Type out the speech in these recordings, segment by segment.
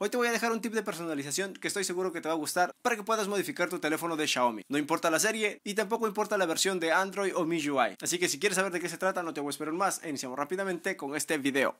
Hoy te voy a dejar un tip de personalización que estoy seguro que te va a gustar para que puedas modificar tu teléfono de Xiaomi. No importa la serie y tampoco importa la versión de Android o MIUI. Así que si quieres saber de qué se trata, no te voy a esperar más e iniciamos rápidamente con este video.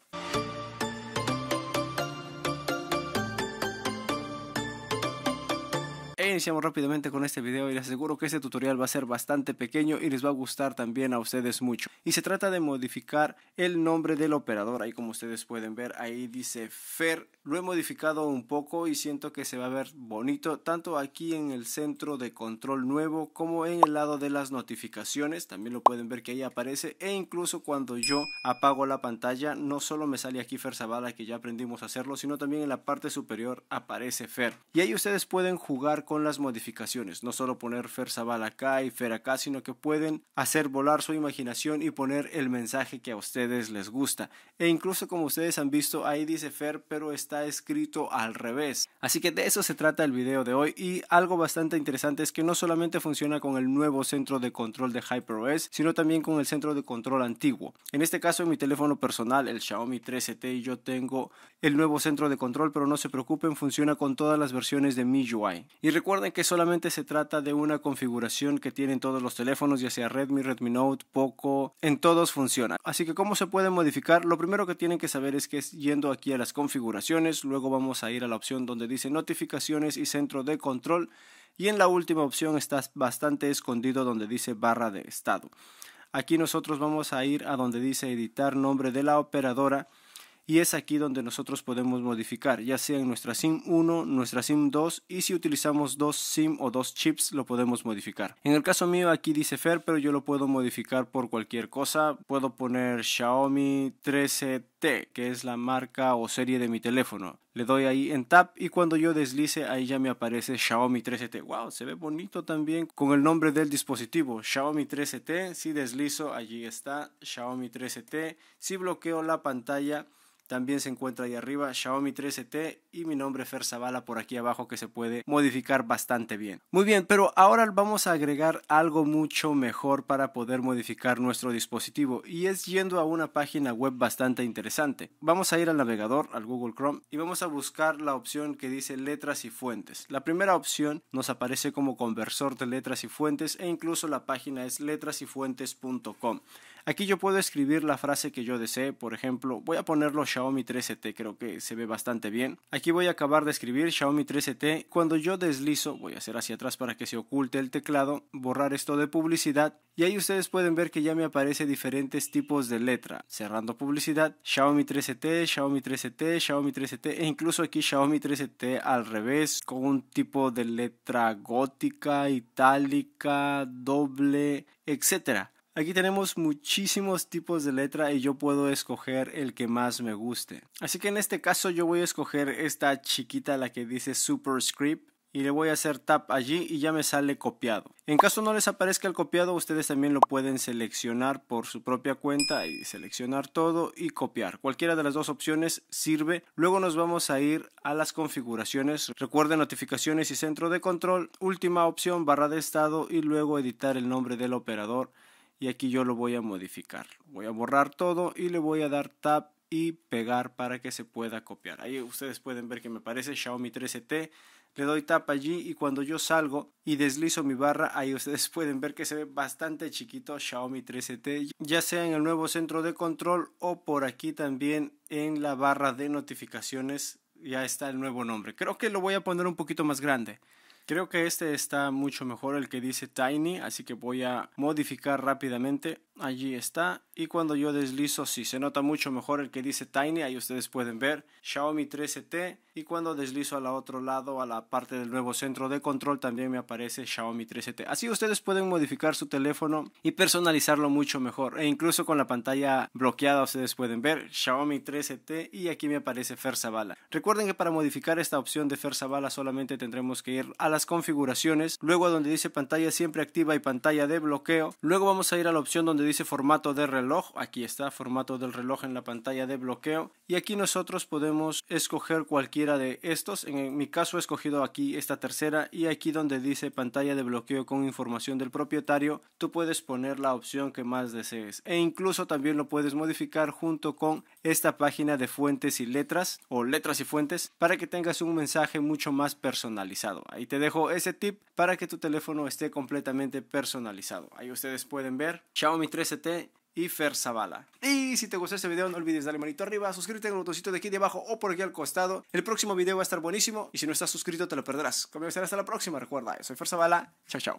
iniciamos rápidamente con este video y les aseguro que este tutorial va a ser bastante pequeño y les va a gustar también a ustedes mucho. Y se trata de modificar el nombre del operador, ahí como ustedes pueden ver, ahí dice Fer. Lo he modificado un poco y siento que se va a ver bonito tanto aquí en el centro de control nuevo como en el lado de las notificaciones. También lo pueden ver que ahí aparece e incluso cuando yo apago la pantalla no solo me sale aquí Fer Zavala que ya aprendimos a hacerlo, sino también en la parte superior aparece Fer. Y ahí ustedes pueden jugar con las modificaciones. No solo poner Fer Zaval acá y Fer acá, sino que pueden hacer volar su imaginación y poner el mensaje que a ustedes les gusta. E incluso como ustedes han visto, ahí dice Fer, pero está escrito al revés. Así que de eso se trata el video de hoy y algo bastante interesante es que no solamente funciona con el nuevo centro de control de HyperOS, sino también con el centro de control antiguo. En este caso, en mi teléfono personal, el Xiaomi 13T, yo tengo el nuevo centro de control, pero no se preocupen, funciona con todas las versiones de MIUI. Y recuerden recuerden que solamente se trata de una configuración que tienen todos los teléfonos, ya sea Redmi, Redmi Note, Poco, en todos funciona. Así que cómo se puede modificar, lo primero que tienen que saber es que es yendo aquí a las configuraciones, luego vamos a ir a la opción donde dice notificaciones y centro de control y en la última opción está bastante escondido donde dice barra de estado. Aquí nosotros vamos a ir a donde dice editar nombre de la operadora y es aquí donde nosotros podemos modificar, ya sea en nuestra SIM 1, nuestra SIM 2 y si utilizamos dos SIM o dos chips lo podemos modificar. En el caso mío aquí dice Fair, pero yo lo puedo modificar por cualquier cosa, puedo poner Xiaomi 13T, que es la marca o serie de mi teléfono. Le doy ahí en tap y cuando yo deslice ahí ya me aparece Xiaomi 13T. ¡Wow! Se ve bonito también con el nombre del dispositivo. Xiaomi 13T. Si deslizo, allí está Xiaomi 13T. Si bloqueo la pantalla, también se encuentra ahí arriba Xiaomi 13T y mi nombre Fer Zavala por aquí abajo que se puede modificar bastante bien. Muy bien, pero ahora vamos a agregar algo mucho mejor para poder modificar nuestro dispositivo y es yendo a una página web bastante interesante. Vamos a ir al navegador, al Google Chrome y vamos a buscar la opción que dice letras y fuentes. La primera opción nos aparece como conversor de letras y fuentes e incluso la página es letrasyfuentes.com. Aquí yo puedo escribir la frase que yo desee, por ejemplo, voy a ponerlo Xiaomi 13T, creo que se ve bastante bien. Aquí voy a acabar de escribir Xiaomi 13T, cuando yo deslizo, voy a hacer hacia atrás para que se oculte el teclado, borrar esto de publicidad y ahí ustedes pueden ver que ya me aparece diferentes tipos de letra, cerrando publicidad, Xiaomi 13T, Xiaomi 13T, Xiaomi 13T e incluso aquí Xiaomi 13T al revés con un tipo de letra gótica, itálica, doble, etcétera. Aquí tenemos muchísimos tipos de letra y yo puedo escoger el que más me guste. Así que en este caso yo voy a escoger esta chiquita, la que dice superscript y le voy a hacer tap allí y ya me sale copiado. En caso no les aparezca el copiado, ustedes también lo pueden seleccionar por su propia cuenta y seleccionar todo y copiar. Cualquiera de las dos opciones sirve. Luego nos vamos a ir a las configuraciones. Recuerden notificaciones y centro de control, última opción barra de estado y luego editar el nombre del operador y aquí yo lo voy a modificar. Voy a borrar todo y le voy a dar tap y pegar para que se pueda copiar. Ahí ustedes pueden ver que me parece Xiaomi 13T. Le doy tap allí y cuando yo salgo y deslizo mi barra, ahí ustedes pueden ver que se ve bastante chiquito Xiaomi 13T, ya sea en el nuevo centro de control o por aquí también en la barra de notificaciones, ya está el nuevo nombre. Creo que lo voy a poner un poquito más grande. Creo que este está mucho mejor el que dice Tiny, así que voy a modificar rápidamente. Allí está. Y cuando yo deslizo, sí, se nota mucho mejor el que dice Tiny, ahí ustedes pueden ver. Xiaomi 13T. Y cuando deslizo al otro lado, a la parte del nuevo centro de control, también me aparece Xiaomi 13T. Así ustedes pueden modificar su teléfono y personalizarlo mucho mejor. E incluso con la pantalla bloqueada, ustedes pueden ver Xiaomi 13T y aquí me aparece Ferzabala. Recuerden que para modificar esta opción de Ferzabala solamente tendremos que ir a la configuraciones, luego donde dice pantalla siempre activa y pantalla de bloqueo, luego vamos a ir a la opción donde dice formato de reloj, aquí está formato del reloj en la pantalla de bloqueo y aquí nosotros podemos escoger cualquiera de estos, en mi caso he escogido aquí esta tercera y aquí donde dice pantalla de bloqueo con información del propietario, tú puedes poner la opción que más desees e incluso también lo puedes modificar junto con esta página de fuentes y letras o letras y fuentes para que tengas un mensaje mucho más personalizado. Ahí te dejo dejo ese tip para que tu teléfono esté completamente personalizado. Ahí ustedes pueden ver Xiaomi 13T y Fer Zavala. Y si te gustó este video, no olvides darle manito arriba, suscríbete en el botoncito de aquí debajo o por aquí al costado. El próximo video va a estar buenísimo y si no estás suscrito te lo perderás. Conmigo será hasta la próxima, recuerda, soy Fer Zavala. Chao, chao.